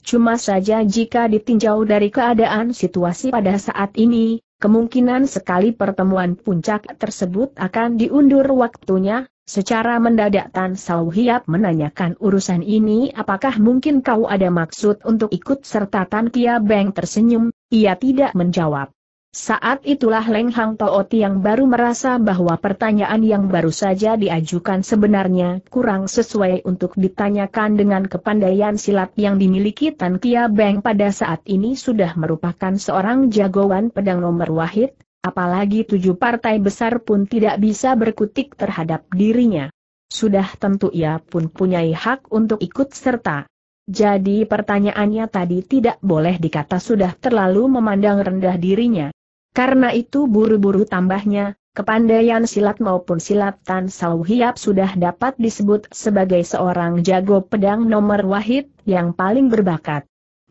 Cuma saja jika ditinjau dari keadaan situasi pada saat ini, kemungkinan sekali pertemuan puncak tersebut akan diundur waktunya, Secara mendadak Tan Sau Hiap menanyakan urusan ini apakah mungkin kau ada maksud untuk ikut serta Tan Kia Beng tersenyum, ia tidak menjawab. Saat itulah Leng Hang Tooti yang baru merasa bahwa pertanyaan yang baru saja diajukan sebenarnya kurang sesuai untuk ditanyakan dengan kepandaian silat yang dimiliki Tan Kia Beng pada saat ini sudah merupakan seorang jagoan pedang nomor wahid, Apalagi tujuh partai besar pun tidak bisa berkutik terhadap dirinya. Sudah tentu ia pun punya hak untuk ikut serta. Jadi pertanyaannya tadi tidak boleh dikata sudah terlalu memandang rendah dirinya. Karena itu buru-buru tambahnya, kepandaian silat maupun silat Tan Sau sudah dapat disebut sebagai seorang jago pedang nomor wahid yang paling berbakat.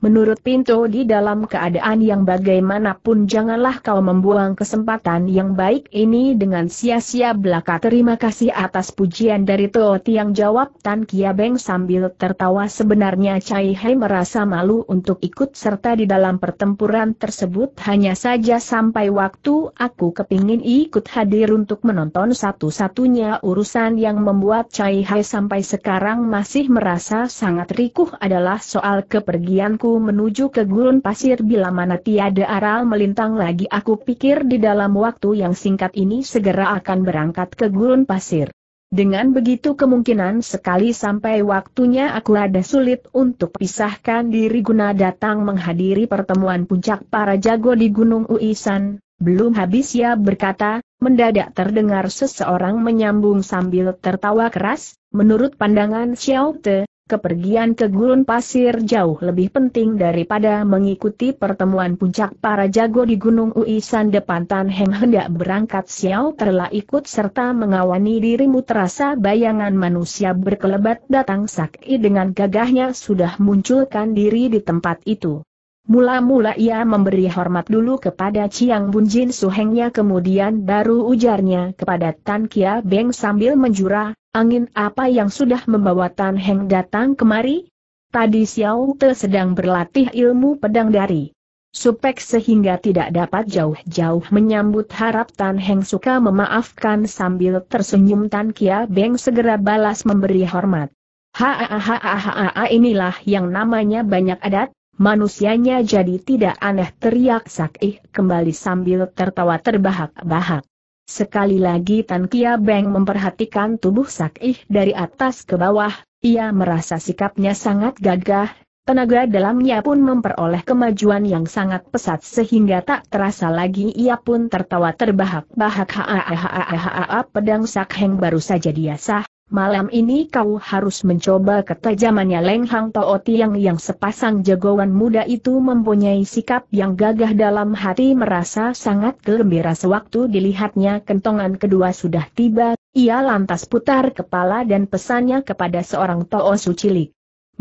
Menurut Pinto di dalam keadaan yang bagaimanapun janganlah kau membuang kesempatan yang baik ini dengan sia-sia belaka terima kasih atas pujian dari Tuo Tiang jawab Tan Beng sambil tertawa sebenarnya Cai Hei merasa malu untuk ikut serta di dalam pertempuran tersebut hanya saja sampai waktu aku kepingin ikut hadir untuk menonton satu-satunya urusan yang membuat Cai Hei sampai sekarang masih merasa sangat rikuh adalah soal kepergianku menuju ke gurun pasir bila mana tiada aral melintang lagi aku pikir di dalam waktu yang singkat ini segera akan berangkat ke gurun pasir. Dengan begitu kemungkinan sekali sampai waktunya aku ada sulit untuk pisahkan diri guna datang menghadiri pertemuan puncak para jago di Gunung Uisan, belum habis ya berkata, mendadak terdengar seseorang menyambung sambil tertawa keras, menurut pandangan Xiao Te, kepergian ke gurun pasir jauh lebih penting daripada mengikuti pertemuan puncak para jago di Gunung Uisan depan Tan Heng hendak berangkat Xiao telah ikut serta mengawani dirimu terasa bayangan manusia berkelebat datang Sak'i dengan gagahnya sudah munculkan diri di tempat itu. Mula-mula ia memberi hormat dulu kepada Chiang Bunjin Suhengnya kemudian baru ujarnya kepada Tan Kia Beng sambil menjura, angin apa yang sudah membawa Tan Heng datang kemari? Tadi Xiao Te sedang berlatih ilmu pedang dari Supek sehingga tidak dapat jauh-jauh menyambut harap Tan Heng suka memaafkan sambil tersenyum Tan Kia Beng segera balas memberi hormat. Hahaha inilah yang namanya banyak adat, manusianya jadi tidak aneh teriak Sakih kembali sambil tertawa terbahak-bahak. Sekali lagi Tan Kia Beng memperhatikan tubuh Sakih dari atas ke bawah, ia merasa sikapnya sangat gagah, tenaga dalamnya pun memperoleh kemajuan yang sangat pesat sehingga tak terasa lagi ia pun tertawa terbahak-bahak ha ha ha ha pedang Sakheng baru saja diasah. Malam ini kau harus mencoba ketajamannya Leng Hang Tao Tiang yang sepasang jagoan muda itu mempunyai sikap yang gagah dalam hati merasa sangat gembira sewaktu dilihatnya kentongan kedua sudah tiba, ia lantas putar kepala dan pesannya kepada seorang Tao Su cilik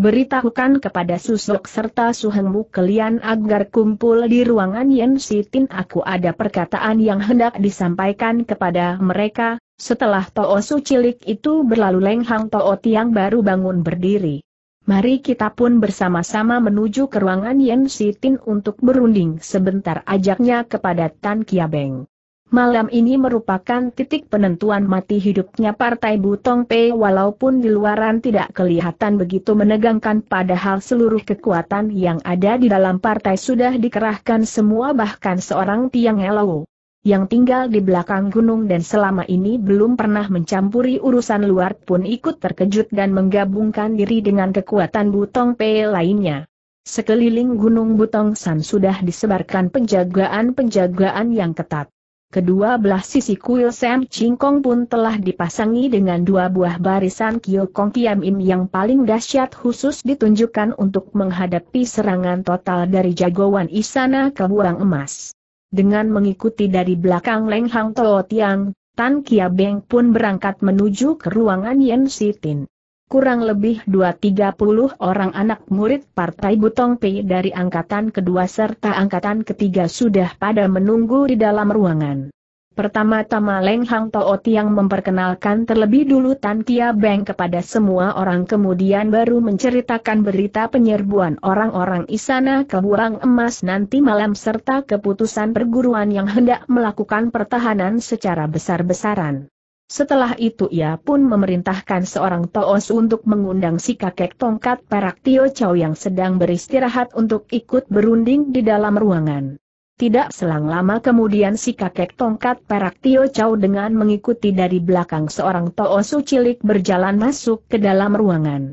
beritahukan kepada Susok serta Suhengmu kalian agar kumpul di ruangan Yen Sitin aku ada perkataan yang hendak disampaikan kepada mereka, setelah Toh Su cilik itu berlalu lenghang Toh Tiang baru bangun berdiri. Mari kita pun bersama-sama menuju ke ruangan Yen Sitin untuk berunding sebentar ajaknya kepada Tan Kiabeng. Malam ini merupakan titik penentuan mati hidupnya Partai Butong P walaupun di luaran tidak kelihatan begitu menegangkan padahal seluruh kekuatan yang ada di dalam partai sudah dikerahkan semua bahkan seorang Tiang Helou yang tinggal di belakang gunung dan selama ini belum pernah mencampuri urusan luar pun ikut terkejut dan menggabungkan diri dengan kekuatan Butong P lainnya. Sekeliling gunung Butong San sudah disebarkan penjagaan-penjagaan yang ketat. Kedua belah sisi kuil Sam Chingkong pun telah dipasangi dengan dua buah barisan Kyo Kong Kiam Im yang paling dahsyat khusus ditunjukkan untuk menghadapi serangan total dari jagoan Isana ke Buang Emas. Dengan mengikuti dari belakang Leng Hang Toh Tiang, Tan Kia Beng pun berangkat menuju ke ruangan Yen Sitin kurang lebih 2-30 orang anak murid Partai Butong P dari angkatan kedua serta angkatan ketiga sudah pada menunggu di dalam ruangan. Pertama-tama Leng Hang Tao Tiang memperkenalkan terlebih dulu Tan Kia Beng kepada semua orang kemudian baru menceritakan berita penyerbuan orang-orang Isana ke Buang Emas nanti malam serta keputusan perguruan yang hendak melakukan pertahanan secara besar-besaran. Setelah itu ia pun memerintahkan seorang toos untuk mengundang si kakek tongkat perak Tio Chow yang sedang beristirahat untuk ikut berunding di dalam ruangan. Tidak selang lama kemudian si kakek tongkat perak Tio Chow dengan mengikuti dari belakang seorang toosu cilik berjalan masuk ke dalam ruangan.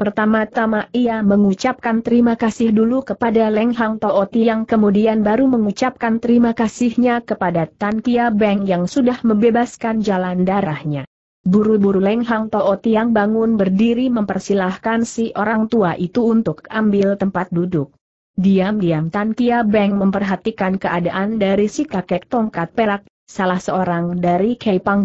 Pertama-tama ia mengucapkan terima kasih dulu kepada Leng Hang Tooti yang kemudian baru mengucapkan terima kasihnya kepada Tan Kia Beng yang sudah membebaskan jalan darahnya. Buru-buru Leng Hang Tooti yang bangun berdiri mempersilahkan si orang tua itu untuk ambil tempat duduk. Diam-diam Tan Kia Beng memperhatikan keadaan dari si kakek tongkat perak, salah seorang dari Kei Pang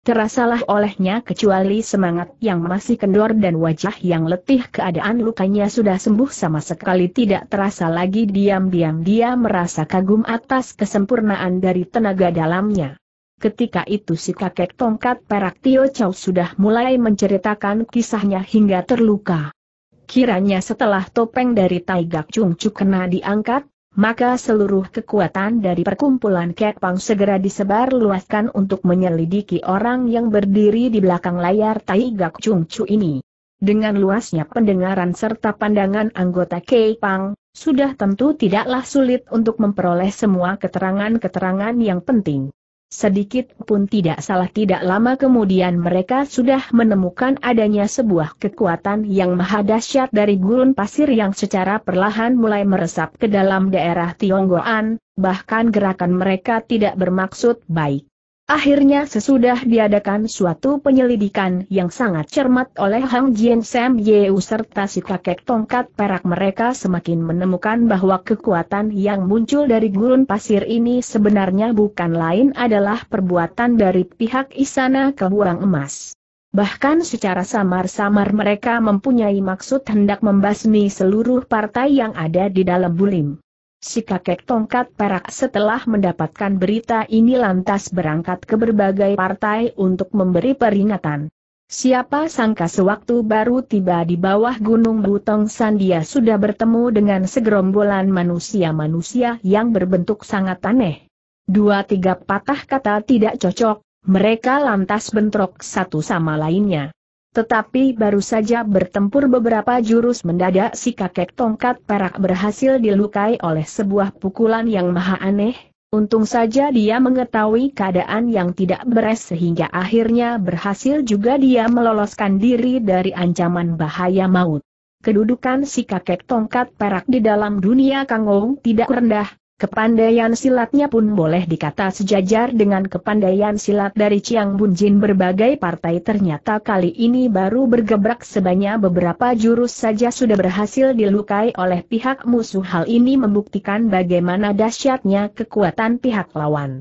Terasalah olehnya kecuali semangat yang masih kendor dan wajah yang letih keadaan lukanya sudah sembuh sama sekali tidak terasa lagi diam-diam dia merasa kagum atas kesempurnaan dari tenaga dalamnya. Ketika itu si kakek tongkat perak Tio Chow sudah mulai menceritakan kisahnya hingga terluka. Kiranya setelah topeng dari Taigak Chung Chu kena diangkat, maka seluruh kekuatan dari perkumpulan Kepang segera disebar luaskan untuk menyelidiki orang yang berdiri di belakang layar Tai Gak Chung Chu ini. Dengan luasnya pendengaran serta pandangan anggota Kepang, sudah tentu tidaklah sulit untuk memperoleh semua keterangan-keterangan yang penting. Sedikit pun tidak salah tidak lama kemudian mereka sudah menemukan adanya sebuah kekuatan yang maha dahsyat dari gurun pasir yang secara perlahan mulai meresap ke dalam daerah Tionggoan, bahkan gerakan mereka tidak bermaksud baik. Akhirnya sesudah diadakan suatu penyelidikan yang sangat cermat oleh Hang Jian Sam Yeu serta si kakek tongkat perak mereka semakin menemukan bahwa kekuatan yang muncul dari gurun pasir ini sebenarnya bukan lain adalah perbuatan dari pihak Isana Kebuang Emas. Bahkan secara samar-samar mereka mempunyai maksud hendak membasmi seluruh partai yang ada di dalam bulim. Si kakek tongkat perak setelah mendapatkan berita ini lantas berangkat ke berbagai partai untuk memberi peringatan. Siapa sangka sewaktu baru tiba di bawah gunung Butong Sandia sudah bertemu dengan segerombolan manusia-manusia yang berbentuk sangat aneh. Dua tiga patah kata tidak cocok, mereka lantas bentrok satu sama lainnya. Tetapi baru saja bertempur beberapa jurus mendadak si kakek tongkat perak berhasil dilukai oleh sebuah pukulan yang maha aneh, untung saja dia mengetahui keadaan yang tidak beres sehingga akhirnya berhasil juga dia meloloskan diri dari ancaman bahaya maut. Kedudukan si kakek tongkat perak di dalam dunia Kangong tidak rendah, Kepandaian silatnya pun boleh dikata sejajar dengan kepandaian silat dari Chiang Bunjin berbagai partai ternyata kali ini baru bergebrak sebanyak beberapa jurus saja sudah berhasil dilukai oleh pihak musuh hal ini membuktikan bagaimana dahsyatnya kekuatan pihak lawan.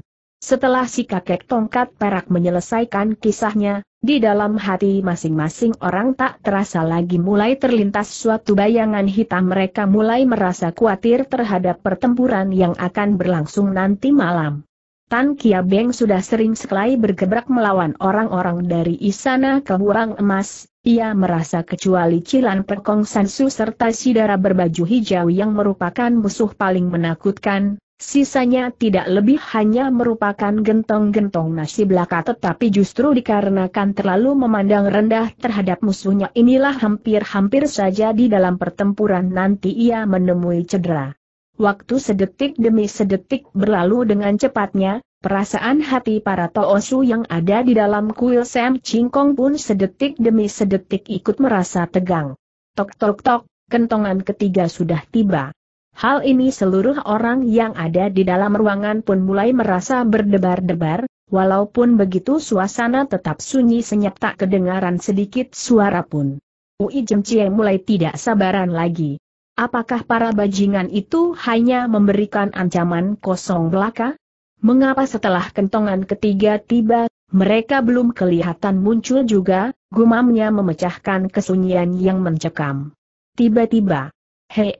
Setelah si kakek tongkat perak menyelesaikan kisahnya, di dalam hati masing-masing orang tak terasa lagi mulai terlintas suatu bayangan hitam mereka mulai merasa khawatir terhadap pertempuran yang akan berlangsung nanti malam. Tan Kia Beng sudah sering sekali bergebrak melawan orang-orang dari Istana Wurang Emas, ia merasa kecuali Cilan Pekong Sansu serta Sidara berbaju hijau yang merupakan musuh paling menakutkan, Sisanya tidak lebih hanya merupakan gentong-gentong nasi belaka tetapi justru dikarenakan terlalu memandang rendah terhadap musuhnya inilah hampir-hampir saja di dalam pertempuran nanti ia menemui cedera. Waktu sedetik demi sedetik berlalu dengan cepatnya, perasaan hati para Toosu yang ada di dalam kuil Sam Chingkong pun sedetik demi sedetik ikut merasa tegang. Tok tok tok, kentongan ketiga sudah tiba. Hal ini seluruh orang yang ada di dalam ruangan pun mulai merasa berdebar-debar, walaupun begitu suasana tetap sunyi senyap tak kedengaran sedikit suara pun. Ui Jemcie mulai tidak sabaran lagi. Apakah para bajingan itu hanya memberikan ancaman kosong belaka? Mengapa setelah kentongan ketiga tiba, mereka belum kelihatan muncul juga, gumamnya memecahkan kesunyian yang mencekam. Tiba-tiba, hee,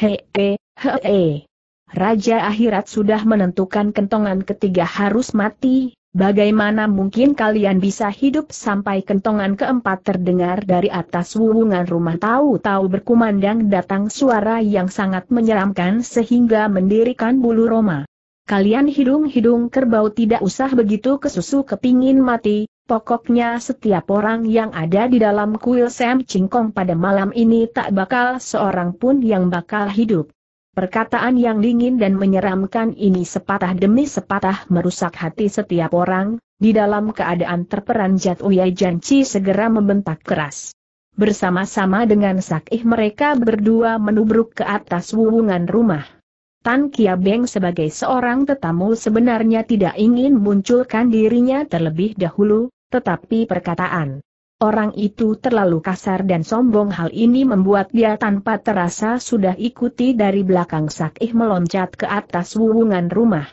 Hee hee, Raja akhirat sudah menentukan kentongan ketiga harus mati, bagaimana mungkin kalian bisa hidup sampai kentongan keempat terdengar dari atas wuwungan rumah tahu-tahu berkumandang datang suara yang sangat menyeramkan sehingga mendirikan bulu Roma. Kalian hidung-hidung kerbau tidak usah begitu kesusu kepingin mati, Pokoknya setiap orang yang ada di dalam kuil Sam Cingkong pada malam ini tak bakal seorang pun yang bakal hidup. Perkataan yang dingin dan menyeramkan ini sepatah demi sepatah merusak hati setiap orang, di dalam keadaan terperanjat Uya Janci segera membentak keras. Bersama-sama dengan Sakih mereka berdua menubruk ke atas wuwungan rumah. Tan Kia Beng sebagai seorang tetamu sebenarnya tidak ingin munculkan dirinya terlebih dahulu, tetapi perkataan orang itu terlalu kasar dan sombong hal ini membuat dia tanpa terasa sudah ikuti dari belakang Sakih meloncat ke atas wuwungan rumah.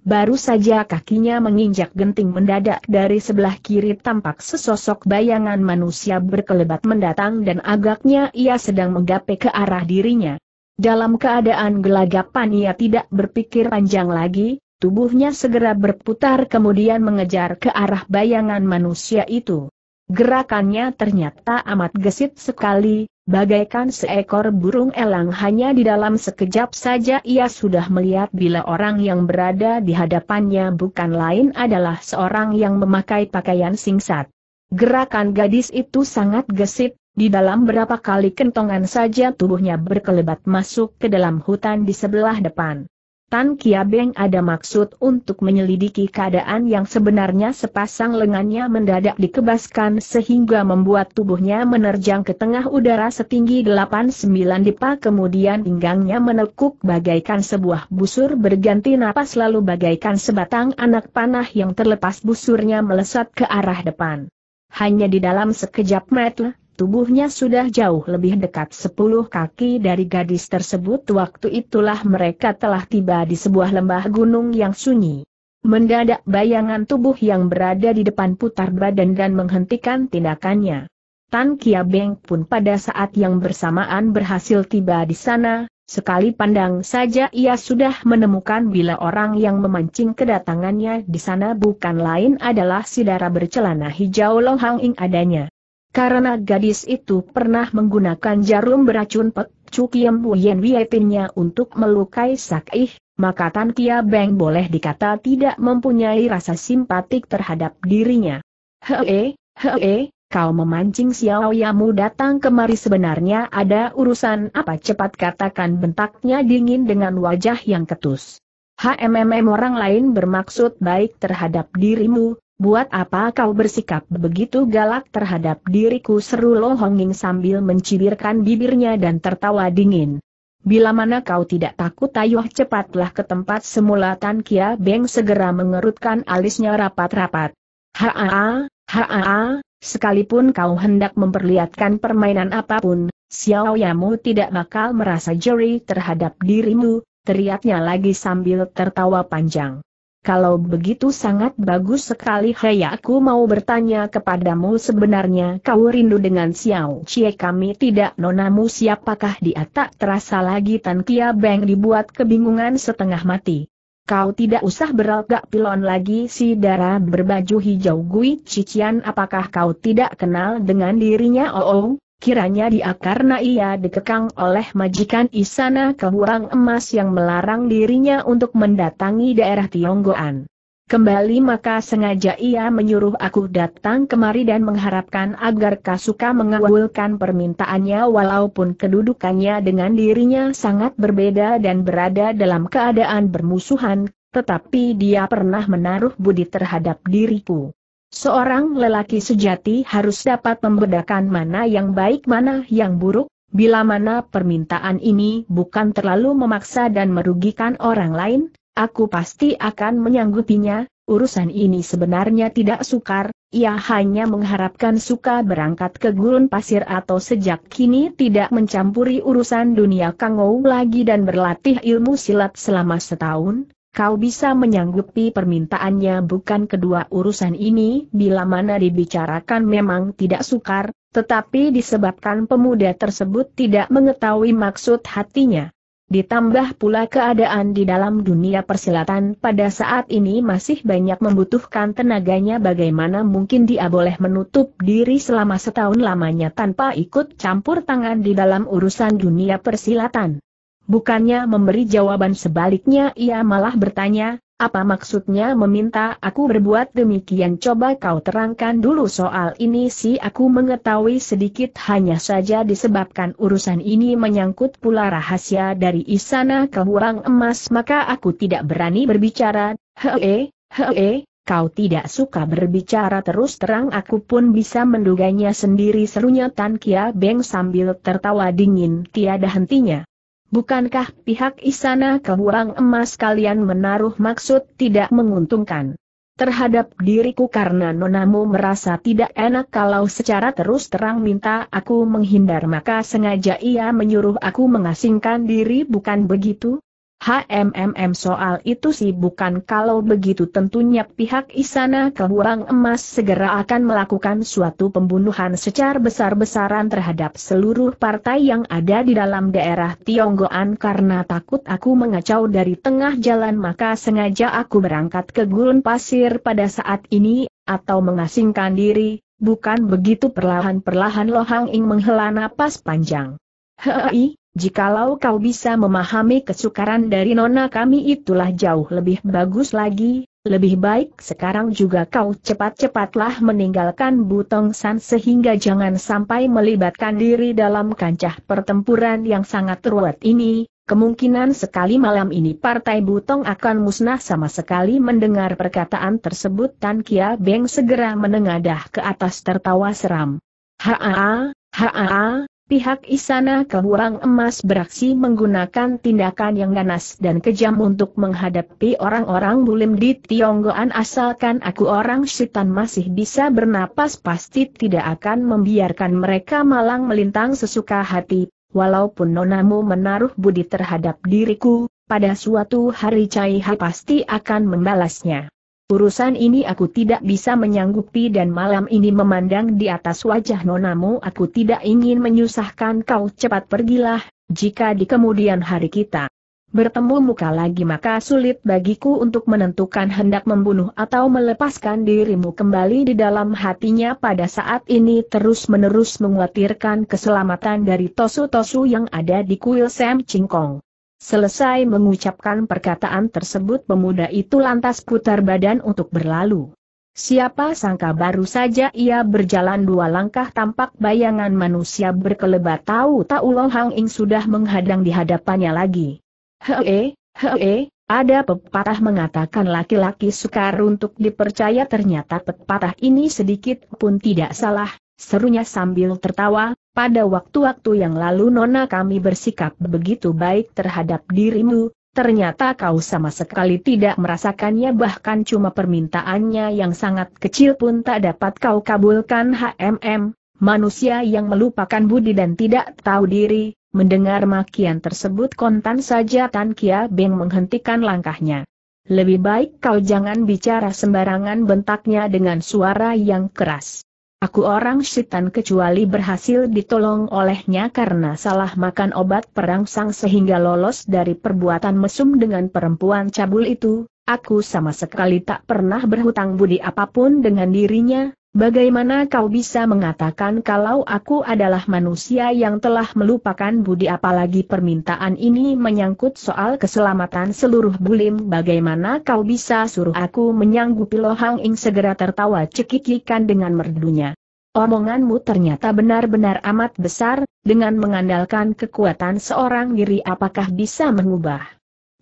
Baru saja kakinya menginjak genting mendadak dari sebelah kiri tampak sesosok bayangan manusia berkelebat mendatang dan agaknya ia sedang menggapai ke arah dirinya. Dalam keadaan gelagapan ia tidak berpikir panjang lagi, tubuhnya segera berputar kemudian mengejar ke arah bayangan manusia itu. Gerakannya ternyata amat gesit sekali, bagaikan seekor burung elang hanya di dalam sekejap saja ia sudah melihat bila orang yang berada di hadapannya bukan lain adalah seorang yang memakai pakaian singkat. Gerakan gadis itu sangat gesit, di dalam berapa kali kentongan saja tubuhnya berkelebat masuk ke dalam hutan di sebelah depan. Tan Kiyabeng ada maksud untuk menyelidiki keadaan yang sebenarnya sepasang lengannya mendadak dikebaskan sehingga membuat tubuhnya menerjang ke tengah udara setinggi 89 dipa kemudian pinggangnya menekuk bagaikan sebuah busur berganti napas lalu bagaikan sebatang anak panah yang terlepas busurnya melesat ke arah depan. Hanya di dalam sekejap mata, Tubuhnya sudah jauh lebih dekat sepuluh kaki dari gadis tersebut waktu itulah mereka telah tiba di sebuah lembah gunung yang sunyi. Mendadak bayangan tubuh yang berada di depan putar badan dan menghentikan tindakannya. Tan Kia Beng pun pada saat yang bersamaan berhasil tiba di sana, sekali pandang saja ia sudah menemukan bila orang yang memancing kedatangannya di sana bukan lain adalah si darah bercelana hijau Lohang Ing adanya. Karena gadis itu pernah menggunakan jarum beracun Pek Cukiem Wuyen Wiepinnya untuk melukai Sakih, maka Tan Kia Beng boleh dikata tidak mempunyai rasa simpatik terhadap dirinya. Hee, hee, kau memancing Xiao Yamu datang kemari sebenarnya ada urusan apa cepat katakan bentaknya dingin dengan wajah yang ketus. HMMM orang lain bermaksud baik terhadap dirimu, Buat apa kau bersikap begitu galak terhadap diriku seru Lo Honging sambil mencibirkan bibirnya dan tertawa dingin. Bila mana kau tidak takut tayuh cepatlah ke tempat semula Tan Kia Beng segera mengerutkan alisnya rapat-rapat. Haa, haa, sekalipun kau hendak memperlihatkan permainan apapun, Xiao Yamu tidak bakal merasa jeri terhadap dirimu, teriaknya lagi sambil tertawa panjang. Kalau begitu sangat bagus sekali hei aku mau bertanya kepadamu sebenarnya kau rindu dengan Xiao Cie kami tidak nonamu siapakah dia tak terasa lagi Tan Kia Beng dibuat kebingungan setengah mati. Kau tidak usah beragak pilon lagi si darah berbaju hijau Gui Cician apakah kau tidak kenal dengan dirinya oh oh? Kiranya dia karena ia dikekang oleh majikan Isana kehurang emas yang melarang dirinya untuk mendatangi daerah Tionggoan. Kembali maka sengaja ia menyuruh aku datang kemari dan mengharapkan agar Kasuka mengabulkan permintaannya walaupun kedudukannya dengan dirinya sangat berbeda dan berada dalam keadaan bermusuhan, tetapi dia pernah menaruh budi terhadap diriku. Seorang lelaki sejati harus dapat membedakan mana yang baik mana yang buruk, bila mana permintaan ini bukan terlalu memaksa dan merugikan orang lain, aku pasti akan menyanggupinya, urusan ini sebenarnya tidak sukar, ia hanya mengharapkan suka berangkat ke gurun pasir atau sejak kini tidak mencampuri urusan dunia kangou lagi dan berlatih ilmu silat selama setahun, kau bisa menyanggupi permintaannya bukan kedua urusan ini bila mana dibicarakan memang tidak sukar, tetapi disebabkan pemuda tersebut tidak mengetahui maksud hatinya. Ditambah pula keadaan di dalam dunia persilatan pada saat ini masih banyak membutuhkan tenaganya bagaimana mungkin dia boleh menutup diri selama setahun lamanya tanpa ikut campur tangan di dalam urusan dunia persilatan. Bukannya memberi jawaban sebaliknya ia malah bertanya, apa maksudnya meminta aku berbuat demikian? Coba kau terangkan dulu soal ini si aku mengetahui sedikit hanya saja disebabkan urusan ini menyangkut pula rahasia dari istana kehurang emas maka aku tidak berani berbicara, hee, hee, kau tidak suka berbicara terus terang aku pun bisa menduganya sendiri serunya Tan Kia Beng sambil tertawa dingin tiada hentinya bukankah pihak Istana Kebuang Emas kalian menaruh maksud tidak menguntungkan? terhadap diriku karena nonamu merasa tidak enak kalau secara terus terang minta aku menghindar maka sengaja ia menyuruh aku mengasingkan diri bukan begitu? HMMM soal itu sih bukan kalau begitu tentunya pihak Istana Kehuang Emas segera akan melakukan suatu pembunuhan secara besar-besaran terhadap seluruh partai yang ada di dalam daerah Tionggoan karena takut aku mengacau dari tengah jalan maka sengaja aku berangkat ke gurun pasir pada saat ini, atau mengasingkan diri, bukan begitu perlahan-perlahan Lohang Ing menghela napas panjang. Hei, Jikalau kau bisa memahami kesukaran dari nona kami itulah jauh lebih bagus lagi, lebih baik sekarang juga kau cepat-cepatlah meninggalkan Butong San sehingga jangan sampai melibatkan diri dalam kancah pertempuran yang sangat ruwet ini, kemungkinan sekali malam ini Partai Butong akan musnah sama sekali mendengar perkataan tersebut Tan Kia Beng segera menengadah ke atas tertawa seram. Haa, haa, Pihak Istana Kehurang Emas beraksi menggunakan tindakan yang ganas dan kejam untuk menghadapi orang-orang bulim di Tionggoan asalkan aku orang setan masih bisa bernapas pasti tidak akan membiarkan mereka malang melintang sesuka hati, walaupun nonamu menaruh budi terhadap diriku, pada suatu hari Cai pasti akan membalasnya. Urusan ini aku tidak bisa menyanggupi dan malam ini memandang di atas wajah nonamu aku tidak ingin menyusahkan kau cepat pergilah, jika di kemudian hari kita bertemu muka lagi maka sulit bagiku untuk menentukan hendak membunuh atau melepaskan dirimu kembali di dalam hatinya pada saat ini terus-menerus menguatirkan keselamatan dari tosu-tosu yang ada di kuil Sam Chingkong. Selesai mengucapkan perkataan tersebut pemuda itu lantas putar badan untuk berlalu. Siapa sangka baru saja ia berjalan dua langkah tampak bayangan manusia berkelebat tahu tak ulang Hang Ing sudah menghadang di hadapannya lagi. Hee, hee, ada pepatah mengatakan laki-laki sukar untuk dipercaya ternyata pepatah ini sedikit pun tidak salah, Serunya sambil tertawa, pada waktu-waktu yang lalu nona kami bersikap begitu baik terhadap dirimu, ternyata kau sama sekali tidak merasakannya bahkan cuma permintaannya yang sangat kecil pun tak dapat kau kabulkan HMM, manusia yang melupakan budi dan tidak tahu diri, mendengar makian tersebut kontan saja Tan Kia Beng menghentikan langkahnya. Lebih baik kau jangan bicara sembarangan bentaknya dengan suara yang keras. Aku orang setan kecuali berhasil ditolong olehnya karena salah makan obat perangsang sehingga lolos dari perbuatan mesum dengan perempuan cabul itu, aku sama sekali tak pernah berhutang budi apapun dengan dirinya, Bagaimana kau bisa mengatakan kalau aku adalah manusia yang telah melupakan budi apalagi permintaan ini menyangkut soal keselamatan seluruh bulim bagaimana kau bisa suruh aku menyanggupi lohang ing segera tertawa cekikikan dengan merdunya. Omonganmu ternyata benar-benar amat besar, dengan mengandalkan kekuatan seorang diri apakah bisa mengubah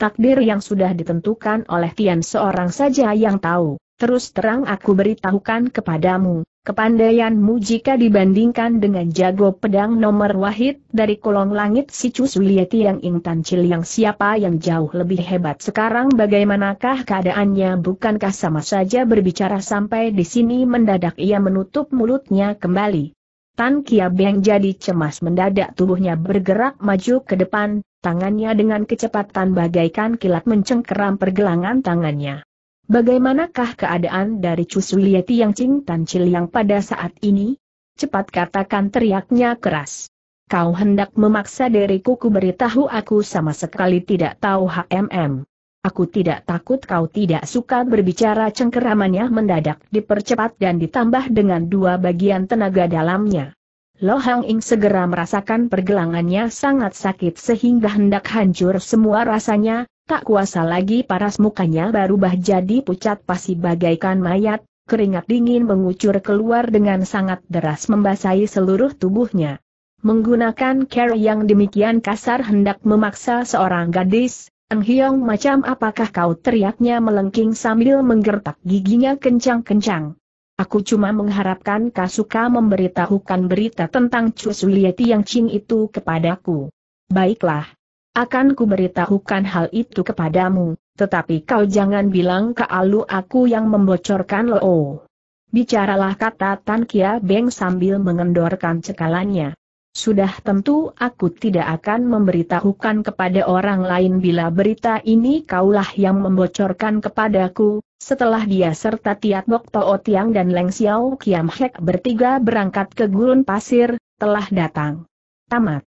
takdir yang sudah ditentukan oleh Tian seorang saja yang tahu. Terus terang aku beritahukan kepadamu, kepandaianmu jika dibandingkan dengan jago pedang nomor wahid dari kolong langit si Cusulieti yang Intan yang siapa yang jauh lebih hebat sekarang bagaimanakah keadaannya bukankah sama saja berbicara sampai di sini mendadak ia menutup mulutnya kembali. Tan Kia Beng jadi cemas mendadak tubuhnya bergerak maju ke depan, tangannya dengan kecepatan bagaikan kilat mencengkeram pergelangan tangannya. Bagaimanakah keadaan dari Cusui yang Cing Tan yang pada saat ini? Cepat katakan teriaknya keras. Kau hendak memaksa diriku ku beritahu aku sama sekali tidak tahu HMM. Aku tidak takut kau tidak suka berbicara cengkeramannya mendadak dipercepat dan ditambah dengan dua bagian tenaga dalamnya. Lo Hang Ing segera merasakan pergelangannya sangat sakit sehingga hendak hancur semua rasanya, Tak kuasa lagi paras mukanya bah jadi pucat pasi bagaikan mayat, keringat dingin mengucur keluar dengan sangat deras membasahi seluruh tubuhnya. Menggunakan care yang demikian kasar hendak memaksa seorang gadis, Eng Hiong macam apakah kau teriaknya melengking sambil menggertak giginya kencang-kencang. Aku cuma mengharapkan Kasuka memberitahukan berita tentang Cusulieti yang Cing itu kepadaku. Baiklah, akan kuberitahukan hal itu kepadamu, tetapi kau jangan bilang ke Alu aku yang membocorkan lo. Bicaralah kata Tan Kia Beng sambil mengendorkan cekalannya. Sudah tentu aku tidak akan memberitahukan kepada orang lain bila berita ini kaulah yang membocorkan kepadaku, setelah dia serta Tiat Bok Toot Tiang dan Leng Xiao Kiam Hek bertiga berangkat ke gurun pasir, telah datang. Tamat.